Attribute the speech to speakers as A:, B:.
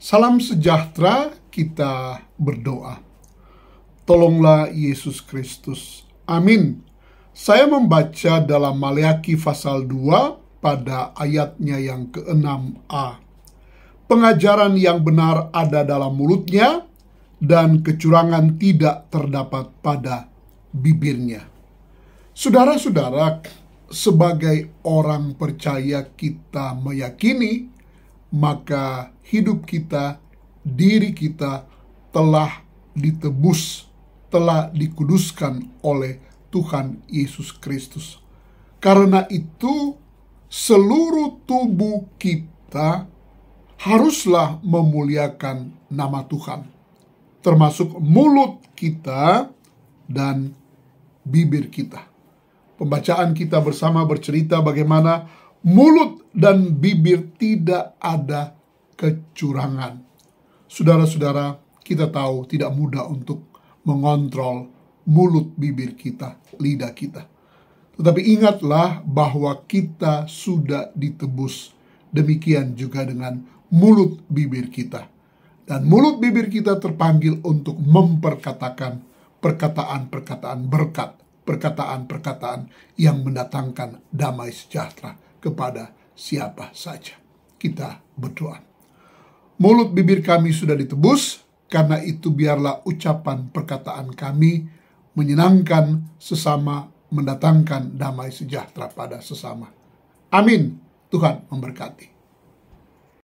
A: Salam sejahtera, kita berdoa. Tolonglah Yesus Kristus. Amin. Saya membaca dalam Maleaki pasal 2 pada ayatnya yang ke-6a. Pengajaran yang benar ada dalam mulutnya dan kecurangan tidak terdapat pada bibirnya. Saudara-saudara, sebagai orang percaya kita meyakini maka hidup kita, diri kita telah ditebus, telah dikuduskan oleh Tuhan Yesus Kristus. Karena itu, seluruh tubuh kita haruslah memuliakan nama Tuhan, termasuk mulut kita dan bibir kita. Pembacaan kita bersama bercerita bagaimana mulut dan bibir tidak ada kecurangan. Saudara-saudara, kita tahu tidak mudah untuk mengontrol mulut bibir kita, lidah kita. Tetapi ingatlah bahwa kita sudah ditebus. Demikian juga dengan mulut bibir kita. Dan mulut bibir kita terpanggil untuk memperkatakan perkataan-perkataan berkat, perkataan-perkataan yang mendatangkan damai sejahtera kepada siapa saja. Kita berdoa. Mulut bibir kami sudah ditebus, karena itu biarlah ucapan perkataan kami menyenangkan sesama, mendatangkan damai sejahtera pada sesama. Amin. Tuhan memberkati.